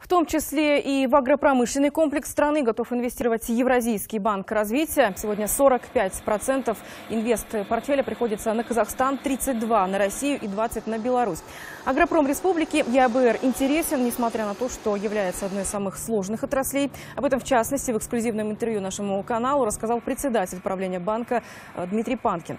В том числе и в агропромышленный комплекс страны готов инвестировать Евразийский банк развития. Сегодня 45% инвест-портфеля приходится на Казахстан, 32% на Россию и 20% на Беларусь. Агропром республики ЯБР интересен, несмотря на то, что является одной из самых сложных отраслей. Об этом, в частности, в эксклюзивном интервью нашему каналу рассказал председатель правления банка э, Дмитрий Панкин.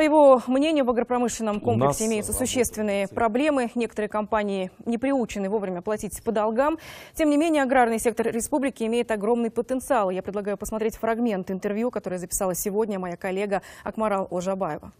По его мнению, в агропромышленном комплексе нас имеются существенные проблемы. Некоторые компании не приучены вовремя платить по долгам. Тем не менее, аграрный сектор республики имеет огромный потенциал. Я предлагаю посмотреть фрагмент интервью, которое записала сегодня моя коллега Акмарал Ожабаева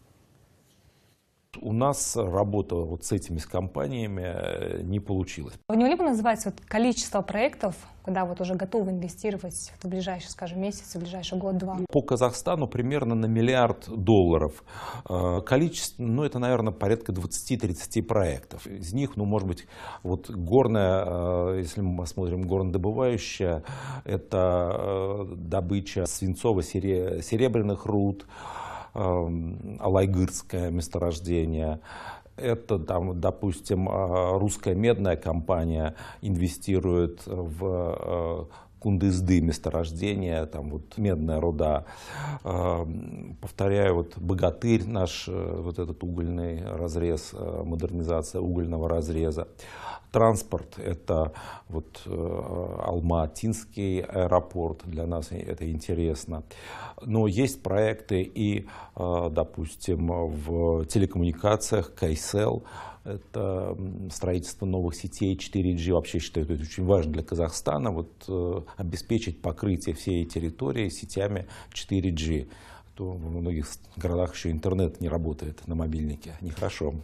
нас работа вот с этими с компаниями э, не получилась. Вы не могли бы назвать вот количество проектов, когда вот уже готовы инвестировать в ближайший, скажем, месяц, в ближайший год-два? По Казахстану примерно на миллиард долларов. Э, количество, ну это, наверное, порядка 20-30 проектов. Из них, ну, может быть, вот горная, э, если мы посмотрим горнодобывающая, это добыча свинцово-серебряных руд, Эм, алайгырское месторождение, это, там, допустим, э, русская медная компания инвестирует в э, кундызды месторождения, там вот медная руда. Э, повторяю, вот богатырь наш, э, вот этот угольный разрез, э, модернизация угольного разреза. Транспорт – это вот Алма-Атинский аэропорт, для нас это интересно. Но есть проекты и, допустим, в телекоммуникациях, Кайсел, это строительство новых сетей 4G вообще считают это очень важно для Казахстана, вот э, обеспечить покрытие всей территории сетями 4G. А то в многих городах еще интернет не работает на мобильнике, нехорошо.